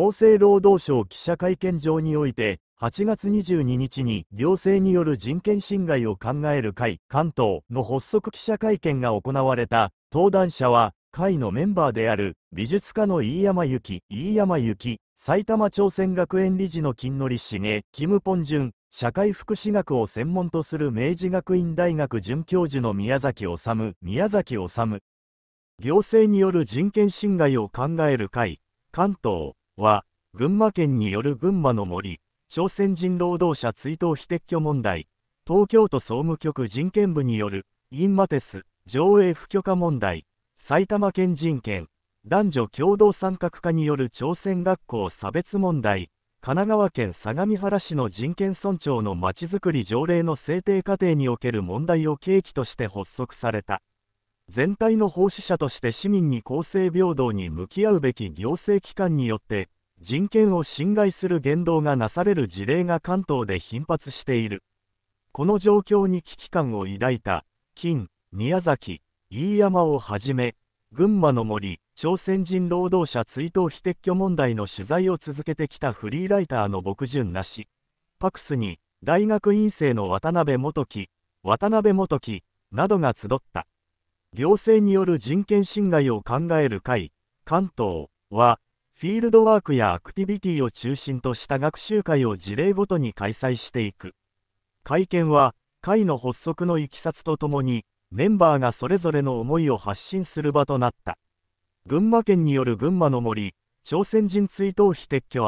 厚生労働省記者会見場において、8月22日に行政による人権侵害を考える会関東の発足記者会見が行われた登壇者は会のメンバーである美術家の飯山由紀飯山由紀埼玉朝鮮学園理事の金則茂キム・ポンジュン社会福祉学を専門とする明治学院大学准教授の宮崎治宮崎治行政による人権侵害を考える会関東は、群馬県による群馬の森、朝鮮人労働者追悼非撤去問題、東京都総務局人権部による、インマテス、上映不許可問題、埼玉県人権、男女共同参画化による朝鮮学校差別問題、神奈川県相模原市の人権尊重のまちづくり条例の制定過程における問題を契機として発足された。全体の奉仕者として市民に公正平等に向き合うべき行政機関によって人権を侵害する言動がなされる事例が関東で頻発しているこの状況に危機感を抱いた金宮崎飯山をはじめ群馬の森朝鮮人労働者追悼非撤去問題の取材を続けてきたフリーライターの牧潤なしパクスに大学院生の渡辺元樹渡辺元樹などが集った。行政による人権侵害を考える会、関東は、フィールドワークやアクティビティを中心とした学習会を事例ごとに開催していく。会見は、会の発足のいきさつとともに、メンバーがそれぞれの思いを発信する場となった。群馬県による群馬の森、朝鮮人追悼碑撤去は、